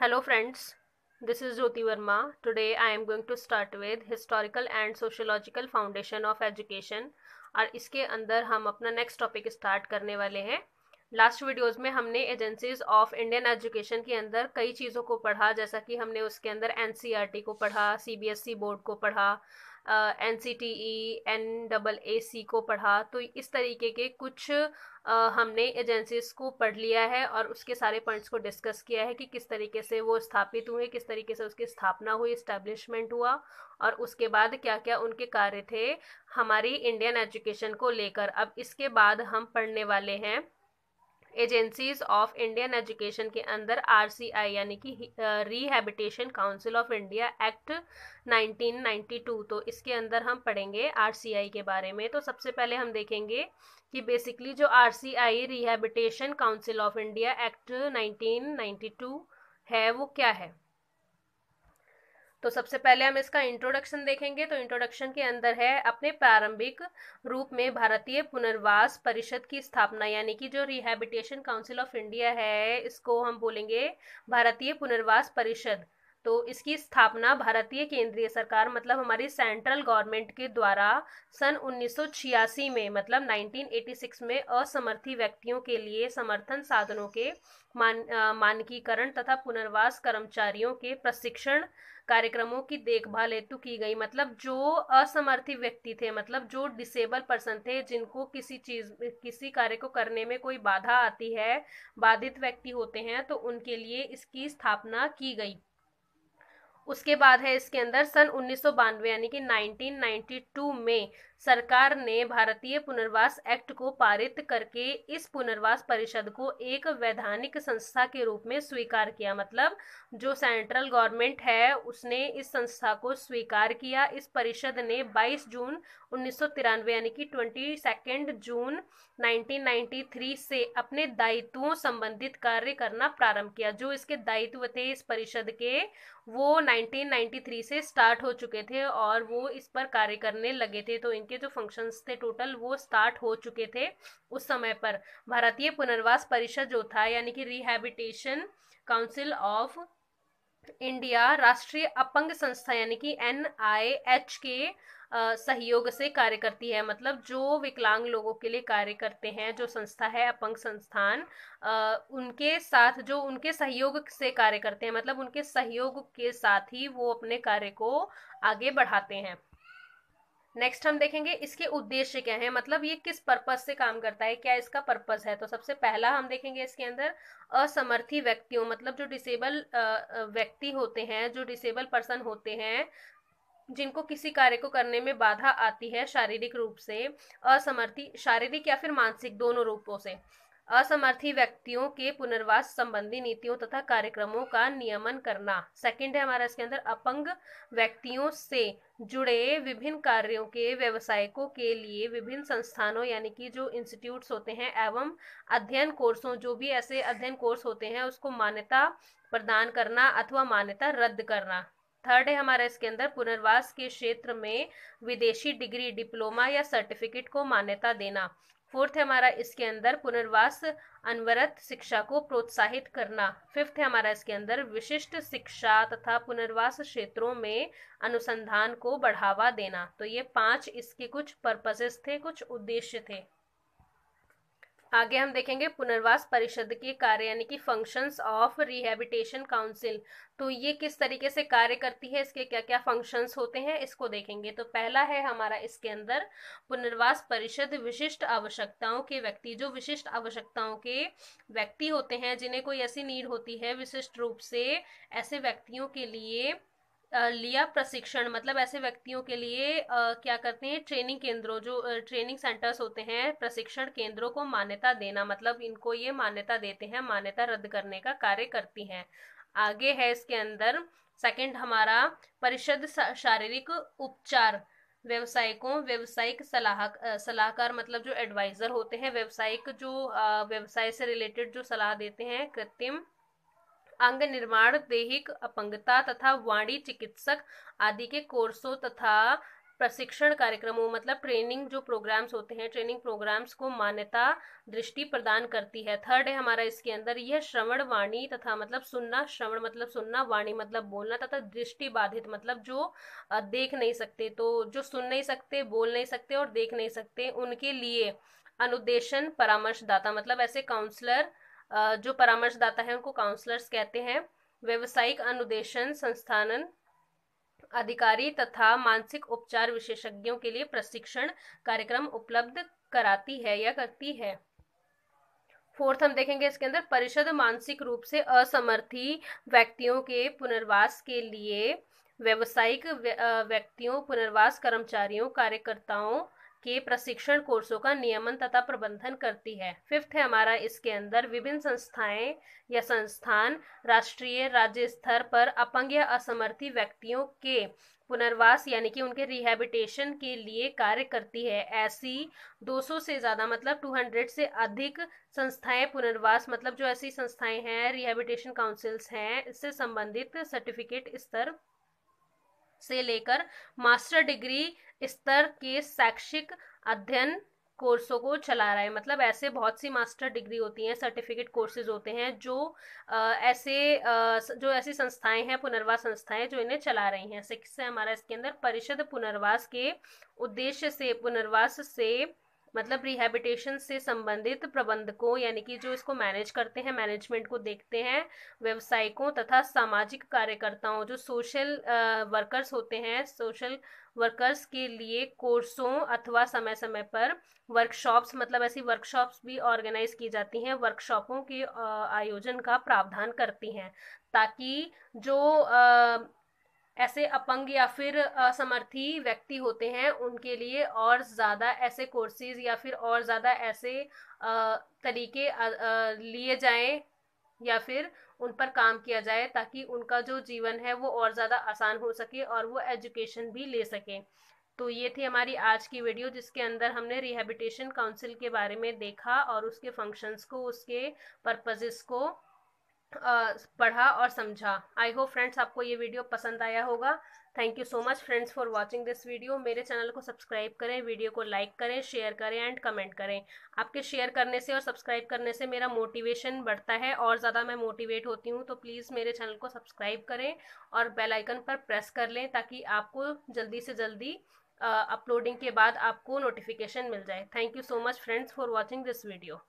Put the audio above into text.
hello friends this is Jyoti Verma today I am going to start with historical and sociological foundation of education और इसके अंदर हम अपना next topic start करने वाले हैं लास्ट वीडियोस में हमने एजेंसीज ऑफ इंडियन एजुकेशन के अंदर कई चीज़ों को पढ़ा जैसा कि हमने उसके अंदर एनसीईआरटी e को पढ़ा सीबीएसई बोर्ड e को पढ़ा N C T E N double A C को पढ़ा तो इस तरीके के कुछ Uh, हमने एजेंसीज को पढ़ लिया है और उसके सारे पॉइंट्स को डिस्कस किया है कि किस तरीके से वो स्थापित हुए किस तरीके से उसकी स्थापना हुई इस्टेब्लिशमेंट हुआ और उसके बाद क्या क्या उनके कार्य थे हमारी इंडियन एजुकेशन को लेकर अब इसके बाद हम पढ़ने वाले हैं एजेंसीज ऑफ इंडियन एजुकेशन के अंदर आरसीआई यानी कि rehabilitation council of India act 1992 तो इसके अंदर हम पढ़ेंगे आरसीआई के बारे में तो सबसे पहले हम देखेंगे कि बेसिकली जो RCI rehabilitation council of India act 1992 है वो क्या है तो सबसे पहले हम इसका इंट्रोडक्शन देखेंगे तो इंट्रोडक्शन के अंदर है अपने प्रारंभिक रूप में भारतीय पुनर्वास परिषद की स्थापना यानी कि जो रिहेबिटेशन काउंसिल ऑफ इंडिया है इसको हम बोलेंगे भारतीय पुनर्वास परिषद तो इसकी स्थापना भारतीय केंद्रीय सरकार मतलब हमारी सेंट्रल गवर्नमेंट के द्वारा सन 1986 में मतलब 1986 में असमर्थी व्यक्तियों के लिए समर्थन साधनों के मान मानकीकरण तथा पुनर्वास कर्मचारियों के प्रशिक्षण कार्यक्रमों की देखभाल हेतु की गई मतलब जो असमर्थी व्यक्ति थे मतलब जो डिसेबल पर्सन थे जिनको किसी चीज किसी कार्य को करने में कोई बाधा आती है बाधित व्यक्ति होते हैं तो उनके लिए इसकी स्थापना की गई उसके बाद है इसके अंदर सन उन्नीस यानी कि 1992 में सरकार ने भारतीय पुनर्वास एक्ट को पारित करके इस पुनर्वास परिषद को एक वैधानिक संस्था के रूप में स्वीकार किया मतलब जो सेंट्रल गवर्नमेंट है उसने इस संस्था को स्वीकार किया इस परिषद ने 22 जून उन्नीस यानी कि ट्वेंटी सेकेंड जून 1993 से अपने दायित्वों संबंधित कार्य करना प्रारंभ किया जो इसके दायित्व थे इस परिषद के वो 1993 से स्टार्ट हो चुके थे और वो इस पर कार्य करने लगे थे तो इन उनके जो फंक्शंस थे टोटल वो स्टार्ट हो चुके थे उस समय पर भारतीय पुनर्वास परिषद जो था यानी कि रिहेबिटेशन काउंसिल ऑफ इंडिया राष्ट्रीय अपंग संस्था यानी कि एन आई एच के सहयोग से कार्य करती है मतलब जो विकलांग लोगों के लिए कार्य करते हैं जो संस्था है अपंग संस्थान आ, उनके साथ जो उनके सहयोग से कार्य करते हैं मतलब उनके सहयोग के साथ ही वो अपने कार्य को आगे बढ़ाते हैं नेक्स्ट हम देखेंगे इसके उद्देश्य क्या है मतलब ये किस पर्पज से काम करता है क्या इसका पर्पज है तो सबसे पहला हम देखेंगे इसके अंदर असमर्थी व्यक्तियों मतलब जो डिसेबल व्यक्ति होते हैं जो डिसेबल पर्सन होते हैं जिनको किसी कार्य को करने में बाधा आती है शारीरिक रूप से असमर्थी शारीरिक या फिर मानसिक दोनों रूपों से असमर्थी व्यक्तियों के पुनर्वास संबंधी नीतियों तथा कार्यक्रमों का नियमन करना सेकंड है हमारा इसके अंदर अपंग व्यक्तियों से जुड़े विभिन्न कार्यों के व्यवसायिकों के लिए विभिन्न संस्थानों यानी कि जो इंस्टीट्यूट्स होते हैं एवं अध्ययन कोर्सों जो भी ऐसे अध्ययन कोर्स होते हैं उसको मान्यता प्रदान करना अथवा मान्यता रद्द करना थर्ड है हमारा इसके अंदर पुनर्वास के क्षेत्र में विदेशी डिग्री डिप्लोमा या सर्टिफिकेट को मान्यता देना फोर्थ है हमारा इसके अंदर पुनर्वास अनवरत शिक्षा को प्रोत्साहित करना फिफ्थ है हमारा इसके अंदर विशिष्ट शिक्षा तथा पुनर्वास क्षेत्रों में अनुसंधान को बढ़ावा देना तो ये पांच इसके कुछ पर्पसेस थे कुछ उद्देश्य थे आगे हम देखेंगे पुनर्वास परिषद के कार्य यानी कि फंक्शंस ऑफ रिहेबिटेशन काउंसिल तो ये किस तरीके से कार्य करती है इसके क्या क्या फंक्शंस होते हैं इसको देखेंगे तो पहला है हमारा इसके अंदर पुनर्वास परिषद विशिष्ट आवश्यकताओं के व्यक्ति जो विशिष्ट आवश्यकताओं के व्यक्ति होते हैं जिन्हें कोई ऐसी नीड होती है विशिष्ट रूप से ऐसे व्यक्तियों के लिए लिया प्रशिक्षण मतलब ऐसे व्यक्तियों के लिए क्या करते हैं ट्रेनिंग केंद्रों जो ट्रेनिंग सेंटर्स होते हैं प्रशिक्षण केंद्रों को मान्यता देना मतलब इनको ये मान्यता देते हैं मान्यता रद्द करने का कार्य करती हैं आगे है इसके अंदर सेकंड हमारा परिषद शारीरिक उपचार व्यवसायिकों व्यवसायिक सलाह सलाहकार मतलब जो एडवाइजर होते हैं व्यवसायिक जो व्यवसाय से रिलेटेड जो सलाह देते हैं कृत्रिम अंग निर्माण देहिक अपंगता तथा वाणी चिकित्सक आदि के कोर्सों तथा प्रशिक्षण कार्यक्रमों मतलब ट्रेनिंग जो प्रोग्राम्स होते हैं ट्रेनिंग प्रोग्राम्स को मान्यता दृष्टि प्रदान करती है थर्ड है हमारा इसके अंदर यह श्रवण वाणी तथा मतलब सुनना श्रवण मतलब सुनना वाणी मतलब बोलना तथा दृष्टि बाधित मतलब जो देख नहीं सकते तो जो सुन नहीं सकते बोल नहीं सकते और देख नहीं सकते उनके लिए अनुदेशन परामर्शदाता मतलब ऐसे काउंसलर जो परामर्शदाता है उनको काउंसलर्स कहते हैं व्यवसायिक अनुदेशन संस्थानन अधिकारी तथा मानसिक उपचार विशेषज्ञों के लिए प्रशिक्षण कार्यक्रम उपलब्ध कराती है या करती है फोर्थ हम देखेंगे इसके अंदर परिषद मानसिक रूप से असमर्थी व्यक्तियों के पुनर्वास के लिए व्यवसायिक व्यक्तियों पुनर्वास कर्मचारियों कार्यकर्ताओं के प्रशिक्षण कोर्सों का नियमन तथा प्रबंधन करती है फिफ्थ है हमारा इसके अंदर विभिन्न संस्थाएं या संस्थान राष्ट्रीय राज्य स्तर पर अपंग या असमर्थी व्यक्तियों के पुनर्वास यानी कि उनके रिहैबिटेशन के लिए कार्य करती है ऐसी 200 से ज़्यादा मतलब 200 से अधिक संस्थाएं पुनर्वास मतलब जो ऐसी संस्थाएं हैं रिहैबिटेशन काउंसिल्स हैं इससे संबंधित सर्टिफिकेट स्तर से लेकर मास्टर डिग्री स्तर के शैक्षिक अध्ययन कोर्सों को चला रहा है मतलब ऐसे बहुत सी मास्टर डिग्री होती हैं सर्टिफिकेट कोर्सेज होते हैं जो आ, ऐसे आ, जो ऐसी संस्थाएं हैं पुनर्वास संस्थाएं जो इन्हें चला रही हैं सिक्स है हमारा इसके अंदर परिषद पुनर्वास के उद्देश्य से पुनर्वास से मतलब रिहेबिटेशन से संबंधित प्रबंधकों यानी कि जो इसको मैनेज करते हैं मैनेजमेंट को देखते हैं व्यवसायिकों तथा सामाजिक कार्यकर्ताओं जो सोशल वर्कर्स होते हैं सोशल वर्कर्स के लिए कोर्सों अथवा समय समय पर वर्कशॉप्स मतलब ऐसी वर्कशॉप्स भी ऑर्गेनाइज की जाती हैं वर्कशॉपों के आयोजन का प्रावधान करती हैं ताकि जो ऐसे अपंग या फिर असमर्थी व्यक्ति होते हैं उनके लिए और ज़्यादा ऐसे कोर्सेज या फिर और ज़्यादा ऐसे तरीके लिए जाएं या फिर उन पर काम किया जाए ताकि उनका जो जीवन है वो और ज़्यादा आसान हो सके और वो एजुकेशन भी ले सकें तो ये थी हमारी आज की वीडियो जिसके अंदर हमने रिहेबिटेशन काउंसिल के बारे में देखा और उसके फंक्शंस को उसके पर्पजेस को पढ़ा और समझा आई होप फ्रेंड्स आपको ये वीडियो पसंद आया होगा thank you so much friends for watching this video मेरे चैनल को सब्सक्राइब करें वीडियो को लाइक करें शेयर करें एंड कमेंट करें आपके शेयर करने से और सब्सक्राइब करने से मेरा मोटिवेशन बढ़ता है और ज़्यादा मैं मोटिवेट होती हूँ तो प्लीज़ मेरे चैनल को सब्सक्राइब करें और बेल आइकन पर प्रेस कर लें ताकि आपको जल्दी से जल्दी अपलोडिंग के बाद आपको नोटिफिकेशन मिल जाए thank you so much friends for watching this video